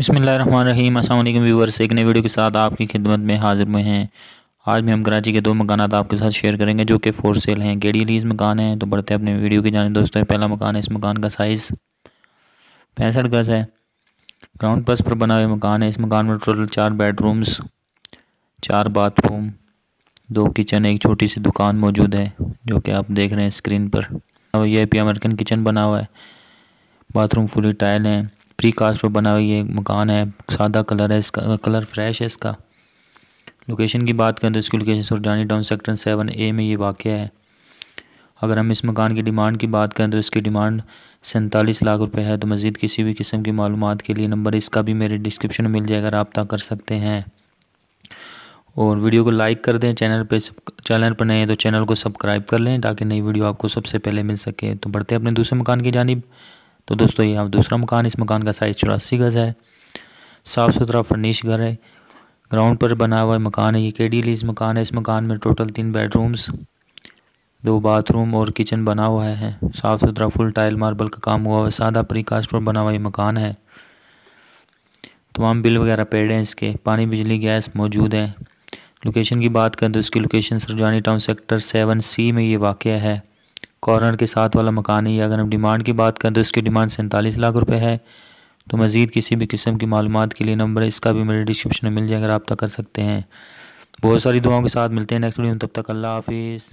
बसमीम असल व्यूवर्स एक नए वीडियो के साथ आपकी खिदमत में हाजिर हुए हैं आज भी हम कराची के दो मकान आपके साथ शेयर करेंगे जो कि फोर सेल हैं गेड़ी लीज मकान है तो बढ़ते अपने वीडियो की जाने दोस्तों पहला मकान है इस मकान का साइज़ पैंसठ गज़ है ग्राउंड प्लस पर बना हुआ मकान है इस मकान में टोटल चार बेडरूम्स चार बाथरूम दो किचन एक छोटी सी दुकान मौजूद है जो कि आप देख रहे हैं स्क्रीन पर यह भी अमेरिकन किचन बना हुआ है बाथरूम फुली टाइल हैं प्री कास्ट पर बना हुई है मकान है सादा कलर है इसका कलर फ्रेश है इसका लोकेशन की बात करें तो इसकी location Surjani town sector seven A में ये वाक़ है अगर हम इस मकान की डिमांड की बात करें तो इसकी डिमांड सैंतालीस लाख रुपए है तो मज़ीद किसी भी किस्म की मालूम के लिए नंबर इसका भी मेरे डिस्क्रिप्शन में मिल जाएगा रबता कर सकते हैं और वीडियो को लाइक कर दें चैनल पे चैनल पर नए हैं तो चैनल को सब्सक्राइब कर लें ताकि नई वीडियो आपको सबसे पहले मिल सके तो बढ़ते अपने दूसरे मकान की जानब तो दोस्तों ये दूसरा मकान इस मकान का साइज़ चौरासी गज़ है साफ़ सुथरा फर्निश घर है ग्राउंड पर बना हुआ मकान है ये के डी लीज मकान है इस मकान में टोटल तीन बेडरूम्स दो बाथरूम और किचन बना हुआ है साफ़ सुथरा फुल टाइल मार्बल का काम हुआ हुआ सादा प्री कास्ट बना हुआ ये मकान है तमाम बिल वगैरह पेड हैं इसके पानी बिजली गैस मौजूद है लोकेशन की बात करें तो इसकी location Surjani town sector seven C में ये वाक़ है कॉर्नर के साथ वाला मकान है अगर हम डिमांड की बात करें तो इसकी डिमांड सैंतालीस लाख रुपये है तो मज़ीद किसी भी किस्म की मालूम के लिए नंबर इसका भी मेरे डिस्क्रिप्शन में मिल जाएगा रब्ता कर सकते हैं बहुत सारी दुआओं के साथ मिलते हैं नेक्स्ट वीडियो तब तक अल्लाह हाफिज़